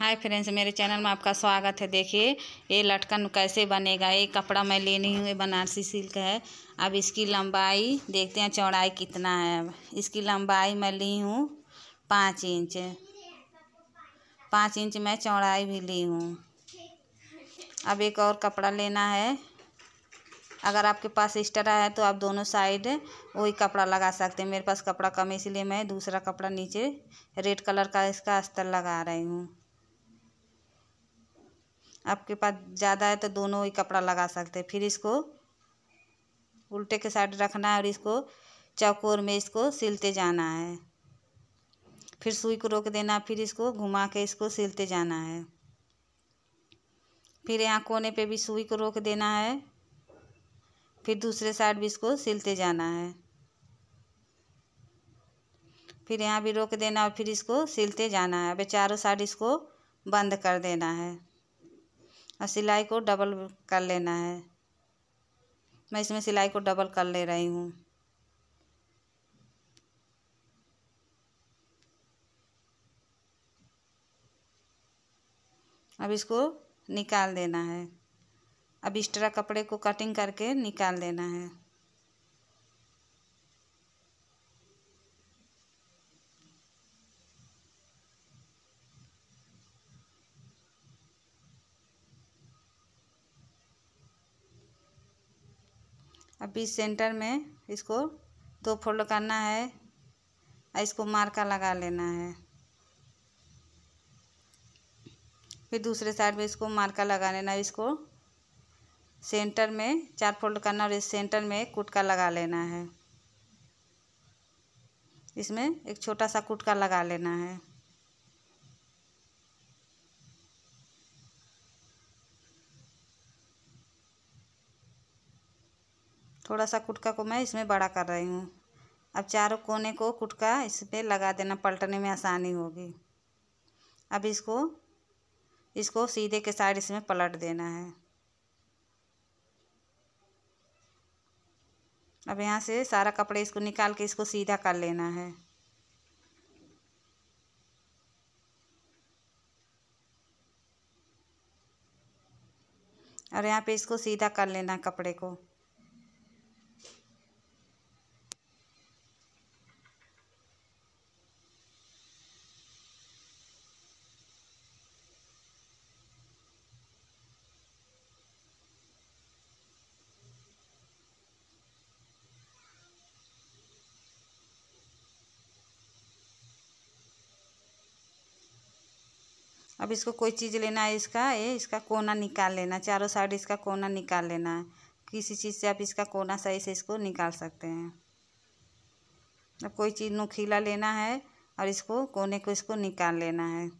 Hi friends मेरे channel में आपका स्वागत है देखिए ये लटकन कैसे बनेगा ये कपड़ा मैं लेनी हूँ ये बनारसी सिल्क है अब इसकी लंबाई देखते हैं चौड़ाई कितना है अब इसकी लंबाई मैं ली हूँ पाँच इंच पाँच इंच मैं चौड़ाई भी ली हूँ अब एक और कपड़ा लेना है अगर आपके पास इस्टरा है तो आप दोनों साइड वही कपड़ा लगा सकते हैं मेरे पास कपड़ा कम है इसलिए मैं दूसरा कपड़ा नीचे रेड कलर का इसका अस्तर लगा रही हूँ आपके पास ज़्यादा है तो दोनों ही कपड़ा लगा सकते हैं फिर इसको उल्टे के साइड रखना है और इसको चौकोर में इसको सिलते जाना है फिर सुई को रोक देना फिर इसको घुमा के इसको सिलते जाना है फिर यहाँ कोने पे भी सुई को रोक देना है फिर दूसरे साइड भी इसको सिलते जाना है फिर यहाँ भी रोक देना और फिर इसको सिलते जाना है अब चारों साइड इसको बंद कर देना है और सिलाई को डबल कर लेना है मैं इसमें सिलाई को डबल कर ले रही हूँ अब इसको निकाल देना है अब इस तरह कपड़े को कटिंग करके निकाल देना है अब बीच सेंटर में इसको दो फोल्ड करना है और इसको मार्का लगा लेना है फिर दूसरे साइड में इसको मार्का लगा लेना है इसको सेंटर में चार फोल्ड करना और इस सेंटर में कुटका लगा लेना है इसमें एक छोटा सा कुटका लगा लेना है थोड़ा सा कुटका को मैं इसमें बड़ा कर रही हूँ अब चारों कोने को कुटका इस पर लगा देना पलटने में आसानी होगी अब इसको इसको सीधे के साइड इसमें पलट देना है अब यहाँ से सारा कपड़े इसको निकाल के इसको सीधा कर लेना है और यहाँ पे इसको सीधा कर लेना कपड़े को अब इसको कोई चीज़ लेना है इसका ये इसका कोना निकाल लेना चारों साइड इसका कोना निकाल लेना है किसी चीज़ से आप इसका कोना सही से इसको निकाल सकते हैं अब कोई चीज़ नुखीला लेना है और इसको कोने को इसको निकाल लेना है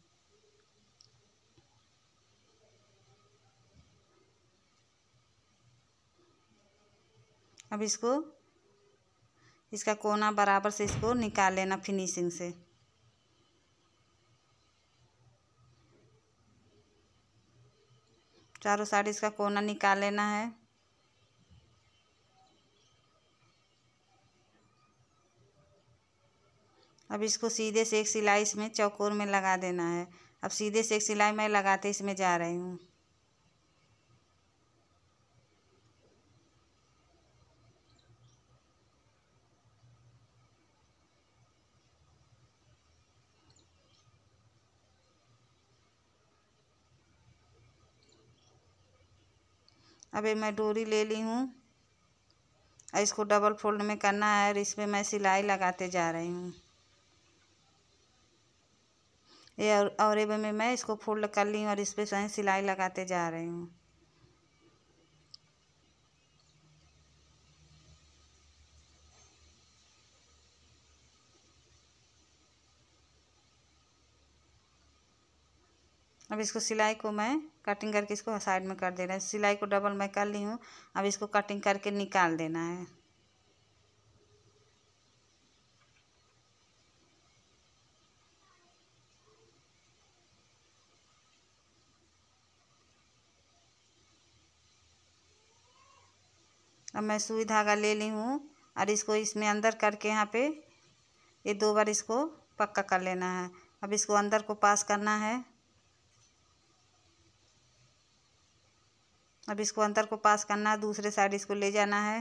अब इसको इसका कोना बराबर से इसको निकाल लेना फिनिशिंग से चारों साइड इसका कोना निकाल लेना है अब इसको सीधे से एक सिलाई इसमें चौकोर में लगा देना है अब सीधे से एक सिलाई मैं लगाते इसमें जा रही हूँ अब ये मैं डोरी ले ली हूँ और इसको डबल फोल्ड में करना है और इस पर मैं सिलाई लगाते जा रही हूँ ये और, और में मैं इसको फोल्ड कर ली हूँ और इस पर सिलाई लगाते जा रही हूँ अब इसको सिलाई को मैं कटिंग करके इसको साइड में कर देना है सिलाई को डबल मैं कर ली हूँ अब इसको कटिंग करके निकाल देना है अब मैं सुई धागा ले ली हूँ और इसको इसमें अंदर करके यहाँ पे ये दो बार इसको पक्का कर लेना है अब इसको अंदर को पास करना है अब इसको अंतर को पास करना है दूसरे साइड इसको ले जाना है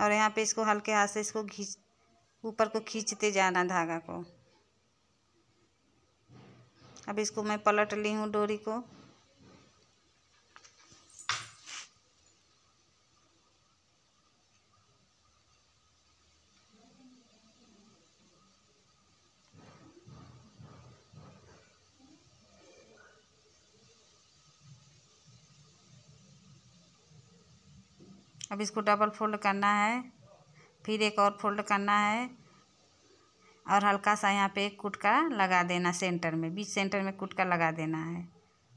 और यहाँ पे इसको हल्के हाथ से इसको घींच ऊपर को खींचते जाना धागा को अब इसको मैं पलट ली हूँ डोरी को अब इसको डबल फोल्ड करना है फिर एक और फोल्ड करना है और हल्का सा यहाँ पे एक कुटका लगा देना सेंटर में बीच सेंटर में कुटका लगा देना है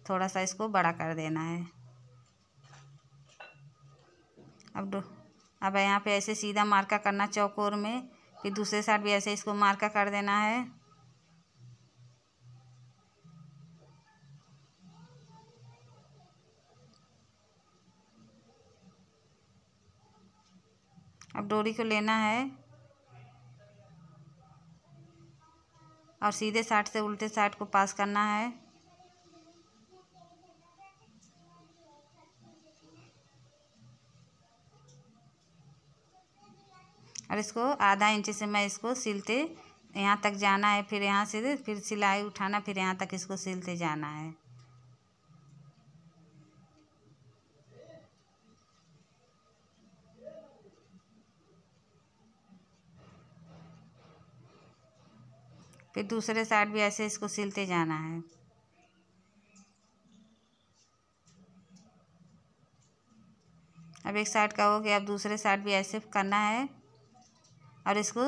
थोड़ा सा इसको बड़ा कर देना है अब अब यहाँ पे ऐसे सीधा मार्का करना चौकोर में फिर दूसरे साइड भी ऐसे इसको मार्का कर देना है अब डोरी को लेना है और सीधे साइड से उल्टे साइड को पास करना है और इसको आधा इंच से मैं इसको सिलते यहाँ तक जाना है फिर यहाँ से फिर सिलाई उठाना फिर यहाँ तक इसको सिलते जाना है फिर दूसरे साइड भी ऐसे इसको सिलते जाना है अब एक साइड का हो गया अब दूसरे साइड भी ऐसे करना है और इसको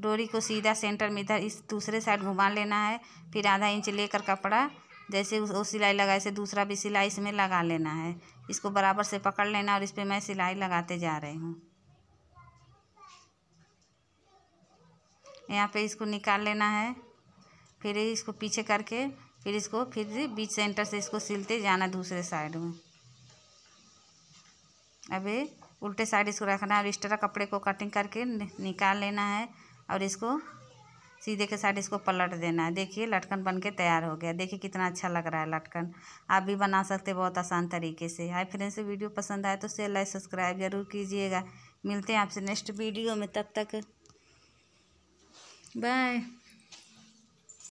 डोरी को सीधा सेंटर में इधर इस दूसरे साइड घुमा लेना है फिर आधा इंच लेकर कपड़ा जैसे वो सिलाई लगाए से दूसरा भी सिलाई इसमें लगा लेना है इसको बराबर से पकड़ लेना और इस पर मैं सिलाई लगाते जा रही हूँ यहाँ पे इसको निकाल लेना है फिर इसको पीछे करके फिर इसको फिर बीच सेंटर से इसको सिलते जाना दूसरे साइड में अभी उल्टे साइड इसको रखना है और इस तरह कपड़े को कटिंग करके निकाल लेना है और इसको सीधे के साइड इसको पलट देना है देखिए लटकन बन के तैयार हो गया देखिए कितना अच्छा लग रहा है लटकन आप भी बना सकते बहुत आसान तरीके से हाय फ्रेंड्स वीडियो पसंद आए तो शेयर लाइक सब्सक्राइब जरूर कीजिएगा मिलते हैं आपसे नेक्स्ट वीडियो में तब तक, तक Bye.